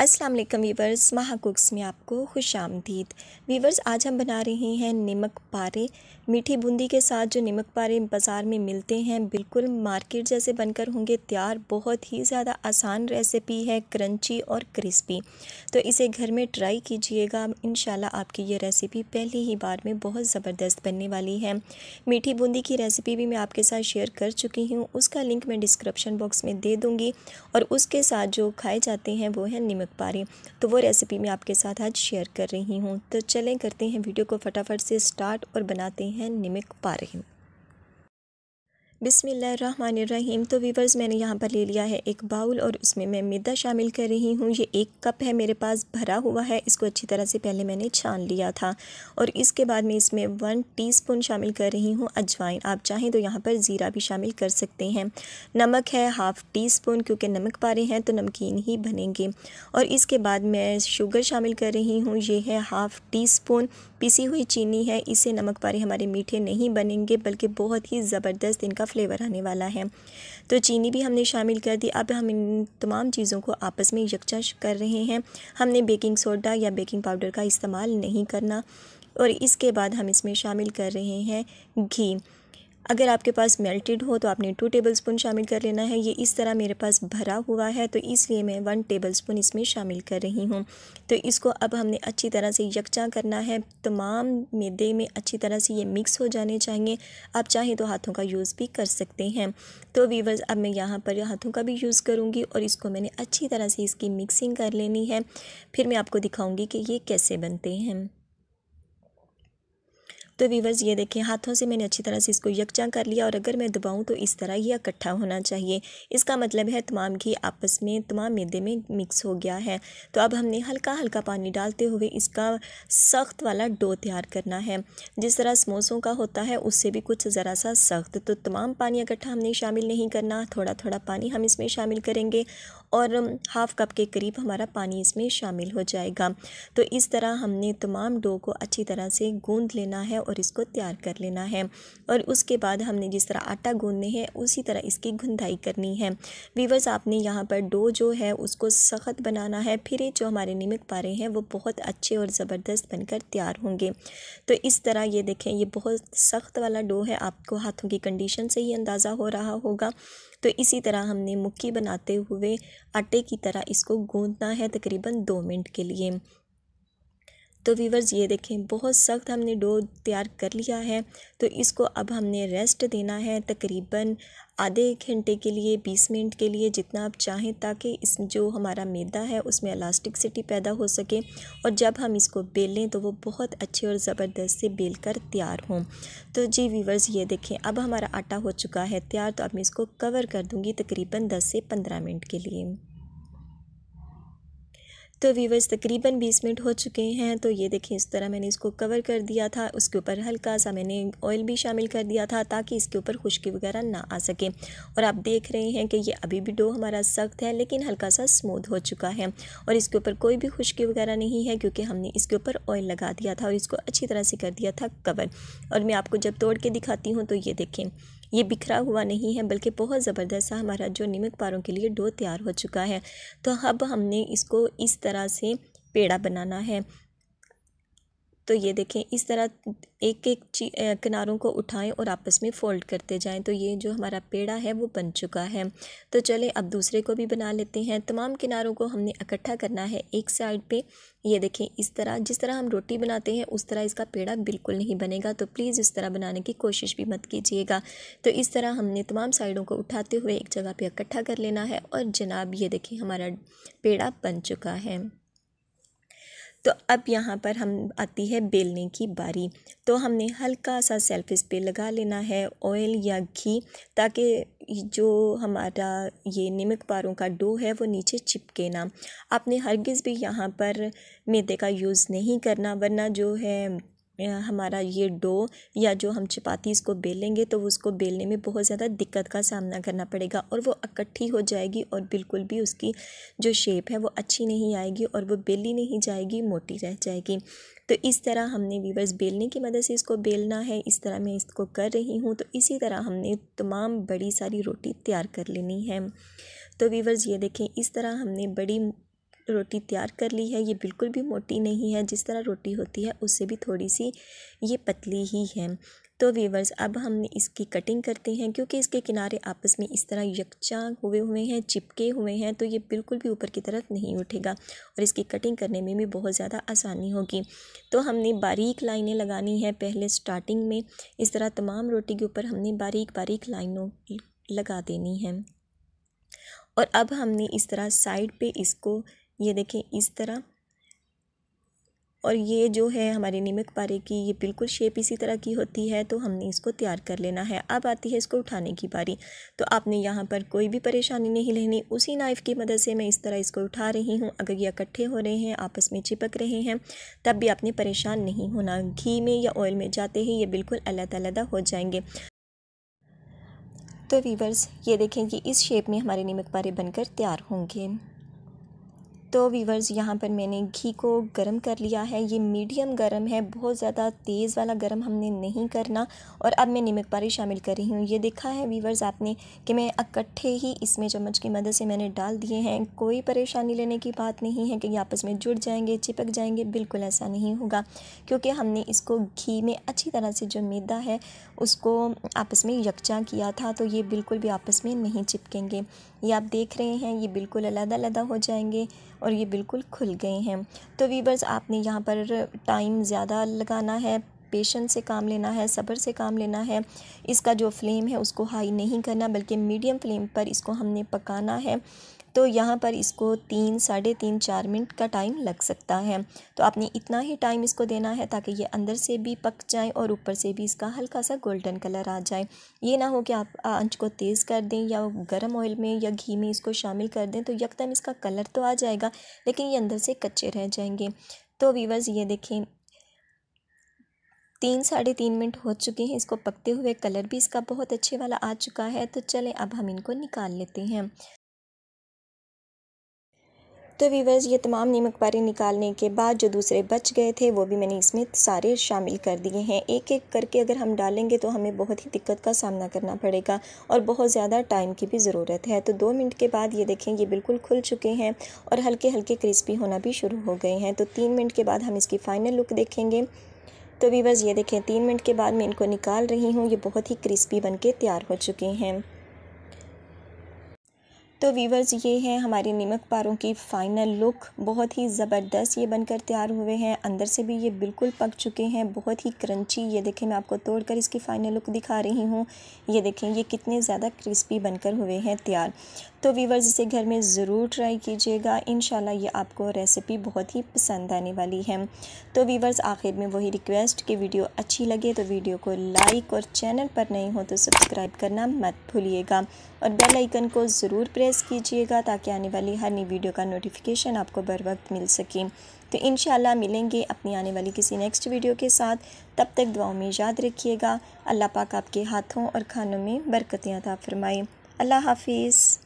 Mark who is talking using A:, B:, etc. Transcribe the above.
A: अस्सलाम वालेकुम वीवर्स महा कुक्स में आपको खुश आमदीद वीवर्स आज हम बना रहे हैं नमक पारे मीठी बूंदी के साथ जो नमक पारे बाज़ार में मिलते हैं बिल्कुल मार्केट जैसे बनकर होंगे तैयार बहुत ही ज़्यादा आसान रेसिपी है क्रंची और क्रिस्पी तो इसे घर में ट्राई कीजिएगा इन आपकी ये रेसिपी पहली ही बार में बहुत ज़बरदस्त बनने वाली है मीठी बूंदी की रेसिपी भी मैं आपके साथ शेयर कर चुकी हूँ उसका लिंक मैं डिस्क्रिप्शन बॉक्स में दे दूँगी और उसके साथ जो खाए जाते हैं वो है नमक रख पा रही तो वो रेसिपी मैं आपके साथ आज शेयर कर रही हूँ तो चलें करते हैं वीडियो को फटाफट से स्टार्ट और बनाते हैं निमक पारहिम बिसमीम तो वीवर्स मैंने यहाँ पर ले लिया है एक बाउल और उसमें मैं मैदा शामिल कर रही हूँ ये एक कप है मेरे पास भरा हुआ है इसको अच्छी तरह से पहले मैंने छान लिया था और इसके बाद मैं इसमें वन टीस्पून शामिल कर रही हूँ अजवाइन आप चाहें तो यहाँ पर ज़ीरा भी शामिल कर सकते हैं नमक है हाफ़ टी स्पून क्योंकि नमक पारे हैं तो नमकीन ही बनेंगे और इसके बाद मैं शुगर शामिल कर रही हूँ ये है हाफ़ टी स्पून पिसी हुई चीनी है इसे नमक पारे हमारे मीठे नहीं बनेंगे बल्कि बहुत ही ज़बरदस्त इनका फ्लेवर आने वाला है तो चीनी भी हमने शामिल कर दी अब हम इन तमाम चीज़ों को आपस में यकचा कर रहे हैं हमने बेकिंग सोडा या बेकिंग पाउडर का इस्तेमाल नहीं करना और इसके बाद हम इसमें शामिल कर रहे हैं घी अगर आपके पास मेल्टेड हो तो आपने टू टेबलस्पून शामिल कर लेना है ये इस तरह मेरे पास भरा हुआ है तो इसलिए मैं वन टेबलस्पून इसमें शामिल कर रही हूँ तो इसको अब हमने अच्छी तरह से यकजा करना है तमाम मैदे में अच्छी तरह से ये मिक्स हो जाने चाहिए आप चाहें तो हाथों का यूज़ भी कर सकते हैं तो वीवर्स अब मैं यहाँ पर हाथों का भी यूज़ करूँगी और इसको मैंने अच्छी तरह से इसकी मिक्सिंग कर लेनी है फिर मैं आपको दिखाऊँगी कि ये कैसे बनते हैं तो वीवर्स ये देखें हाथों से मैंने अच्छी तरह से इसको यकजा कर लिया और अगर मैं दबाऊँ तो इस तरह ये इकट्ठा होना चाहिए इसका मतलब है तमाम घी आपस में तमाम मैदे में मिक्स हो गया है तो अब हमने हल्का हल्का पानी डालते हुए इसका सख्त वाला डो तैयार करना है जिस तरह समोसों का होता है उससे भी कुछ ज़रा सा सख्त तो तमाम पानी इकट्ठा हमने शामिल नहीं करना थोड़ा थोड़ा पानी हम इसमें शामिल करेंगे और हाफ़ कप के करीब हमारा पानी इसमें शामिल हो जाएगा तो इस तरह हमने तमाम डो को अच्छी तरह से गूंद लेना है और इसको तैयार कर लेना है और उसके बाद हमने जिस तरह आटा गूंदने हैं उसी तरह इसकी गुंदाई करनी है वीवर्स आपने यहाँ पर डो जो है उसको सख्त बनाना है फिर जो हमारे नमक पारे हैं वो बहुत अच्छे और ज़बरदस्त बनकर तैयार होंगे तो इस तरह ये देखें ये बहुत सख्त वाला डो है आपको हाथों की कंडीशन से ही अंदाज़ा हो रहा होगा तो इसी तरह हमने मुक्की बनाते हुए आटे की तरह इसको गूंदना है तकरीबन दो मिनट के लिए तो वीवर्स ये देखें बहुत सख्त हमने डो तैयार कर लिया है तो इसको अब हमने रेस्ट देना है तकरीबन आधे घंटे के लिए बीस मिनट के लिए जितना आप चाहें ताकि इस जो हमारा मैदा है उसमें अलास्टिक सिटी पैदा हो सके और जब हम इसको बेलें तो वो बहुत अच्छे और ज़बरदस्त से बेल कर तैयार हों तो जी वीवर्स ये देखें अब हमारा आटा हो चुका है तैयार तो अब मैं इसको कवर कर दूँगी तकरीबन दस से पंद्रह मिनट के लिए तो व्यूवर्स तकरीबन 20 मिनट हो चुके हैं तो ये देखें इस तरह मैंने इसको कवर कर दिया था उसके ऊपर हल्का सा मैंने ऑयल भी शामिल कर दिया था ताकि इसके ऊपर खुश्की वगैरह ना आ सके और आप देख रहे हैं कि ये अभी भी डो हमारा सख्त है लेकिन हल्का सा स्मूथ हो चुका है और इसके ऊपर कोई भी खुश्की वगैरह नहीं है क्योंकि हमने इसके ऊपर ऑयल लगा दिया था और इसको अच्छी तरह से कर दिया था कवर और मैं आपको जब तोड़ के दिखाती हूँ तो ये देखें ये बिखरा हुआ नहीं है बल्कि बहुत ज़बरदस्त सा हमारा जो नमक पारों के लिए डो तैयार हो चुका है तो अब हमने इसको इस तरह से पेड़ा बनाना है तो ये देखें इस तरह एक एक किनारों को उठाएं और आपस में फ़ोल्ड करते जाएं तो ये जो हमारा पेड़ा है वो बन चुका है तो चलें अब दूसरे को भी बना लेते हैं तमाम किनारों को हमने इकट्ठा करना है एक साइड पे ये देखें इस तरह जिस तरह हम रोटी बनाते हैं उस तरह इसका पेड़ा बिल्कुल नहीं बनेगा तो प्लीज़ इस तरह बनाने की कोशिश भी मत कीजिएगा तो इस तरह हमने तमाम साइडों को उठाते हुए एक जगह पर इकट्ठा कर लेना है और जनाब ये देखें हमारा पेड़ा बन चुका है तो अब यहाँ पर हम आती है बेलने की बारी तो हमने हल्का सा सेल्फ इस पे लगा लेना है ऑयल या घी ताकि जो हमारा ये नमक पारों का डो है वो नीचे चिपके ना आपने हरगिज़ भी यहाँ पर मैदे का यूज़ नहीं करना वरना जो है हमारा ये डो या जो हम चपाती इसको बेलेंगे तो उसको बेलने में बहुत ज़्यादा दिक्कत का सामना करना पड़ेगा और वो इकट्ठी हो जाएगी और बिल्कुल भी उसकी जो शेप है वो अच्छी नहीं आएगी और वो बेली नहीं जाएगी मोटी रह जाएगी तो इस तरह हमने वीवर्स बेलने की मदद से इसको बेलना है इस तरह मैं इसको कर रही हूँ तो इसी तरह हमने तमाम बड़ी सारी रोटी तैयार कर लेनी है तो वीवर्स ये देखें इस तरह हमने बड़ी रोटी तैयार कर ली है ये बिल्कुल भी मोटी नहीं है जिस तरह रोटी होती है उससे भी थोड़ी सी ये पतली ही है तो वीवर्स अब हम इसकी कटिंग करते हैं क्योंकि इसके किनारे आपस में इस तरह यकचा हुए हुए हैं चिपके हुए हैं तो ये बिल्कुल भी ऊपर की तरफ नहीं उठेगा और इसकी कटिंग करने में भी बहुत ज़्यादा आसानी होगी तो हमने बारीक लाइनें लगानी है पहले स्टार्टिंग में इस तरह तमाम रोटी के ऊपर हमने बारीक बारीक लाइनों लगा देनी है और अब हमने इस तरह साइड पर इसको ये देखें इस तरह और ये जो है हमारी नीमक पारे की ये बिल्कुल शेप इसी तरह की होती है तो हमने इसको तैयार कर लेना है अब आती है इसको उठाने की बारी तो आपने यहाँ पर कोई भी परेशानी नहीं लेनी उसी नाइफ़ की मदद से मैं इस तरह इसको उठा रही हूँ अगर ये इकट्ठे हो रहे हैं आपस में चिपक रहे हैं तब भी आपने परेशान नहीं होना घी में या ऑयल में जाते ही ये बिल्कुल अलग हो जाएंगे तो वीवर्स ये देखें कि इस शेप में हमारे नमक पारे बनकर तैयार होंगे तो वीवर्स यहाँ पर मैंने घी को गर्म कर लिया है ये मीडियम गर्म है बहुत ज़्यादा तेज़ वाला गर्म हमने नहीं करना और अब मैं नमक पारी शामिल कर रही हूँ ये देखा है वीवर्स आपने कि मैं इकट्ठे ही इसमें चम्मच की मदद से मैंने डाल दिए हैं कोई परेशानी लेने की बात नहीं है कि ये आपस में जुड़ जाएंगे चिपक जाएंगे बिल्कुल ऐसा नहीं होगा क्योंकि हमने इसको घी में अच्छी तरह से जो मैदा है उसको आपस में यकजा किया था तो ये बिल्कुल भी आपस में नहीं चिपकेंगे ये आप देख रहे हैं ये बिल्कुल अलग-अलग हो जाएंगे और ये बिल्कुल खुल गए हैं तो वीवर्स आपने यहाँ पर टाइम ज़्यादा लगाना है पेशेंस से काम लेना है सब्र से काम लेना है इसका जो फ्लेम है उसको हाई नहीं करना बल्कि मीडियम फ्लेम पर इसको हमने पकाना है तो यहाँ पर इसको तीन साढ़े तीन चार मिनट का टाइम लग सकता है तो आपने इतना ही टाइम इसको देना है ताकि ये अंदर से भी पक जाए और ऊपर से भी इसका हल्का सा गोल्डन कलर आ जाए ये ना हो कि आप आंच को तेज़ कर दें या गर्म ऑयल में या घी में इसको शामिल कर दें तो यकदम इसका कलर तो आ जाएगा लेकिन ये अंदर से कच्चे रह जाएंगे तो वीवर्स ये देखें तीन साढ़े तीन मिनट हो चुके हैं इसको पकते हुए कलर भी इसका बहुत अच्छे वाला आ चुका है तो चलें अब हम इनको निकाल लेते हैं तो वीवर्स ये तमाम नीम अखबारी निकालने के बाद जो दूसरे बच गए थे वो भी मैंने इसमें सारे शामिल कर दिए हैं एक एक करके अगर हम डालेंगे तो हमें बहुत ही दिक्कत का सामना करना पड़ेगा और बहुत ज़्यादा टाइम की भी ज़रूरत है तो दो मिनट के बाद ये देखें ये बिल्कुल खुल चुके हैं और हल्के हल्के क्रिस्पी होना भी शुरू हो गए हैं तो तीन मिनट के बाद हम इसकी फ़ाइनल लुक देखेंगे तो वीवर्स ये देखें तीन मिनट के बाद मैं इनको निकाल रही हूँ ये बहुत ही क्रिस्पी बन के तैयार हो चुके हैं तो वीवर्स ये हैं हमारे नमक पारों की फ़ाइनल लुक बहुत ही ज़बरदस्त ये बनकर तैयार हुए हैं अंदर से भी ये बिल्कुल पक चुके हैं बहुत ही क्रंची ये देखें मैं आपको तोड़कर इसकी फ़ाइनल लुक दिखा रही हूँ ये देखें ये कितने ज़्यादा क्रिस्पी बनकर हुए हैं तैयार तो वीवर्स इसे घर में ज़रूर ट्राई कीजिएगा इन ये आपको रेसिपी बहुत ही पसंद आने वाली है तो वीवर्स आखिर में वही रिक्वेस्ट कि वीडियो अच्छी लगे तो वीडियो को लाइक और चैनल पर नहीं हो तो सब्सक्राइब करना मत भूलिएगा और बेल आइकन को ज़रूर प्रेस कीजिएगा ताकि आने वाली हर नई वीडियो का नोटिफिकेशन आपको बर वक्त मिल सके तो इन मिलेंगे अपनी आने वाली किसी नेक्स्ट वीडियो के साथ तब तक दुआओं में याद रखिएगा अल्लाह पाक आपके हाथों और खानों में बरकतियाँ था फरमाएँ अल्लाह हाफिज़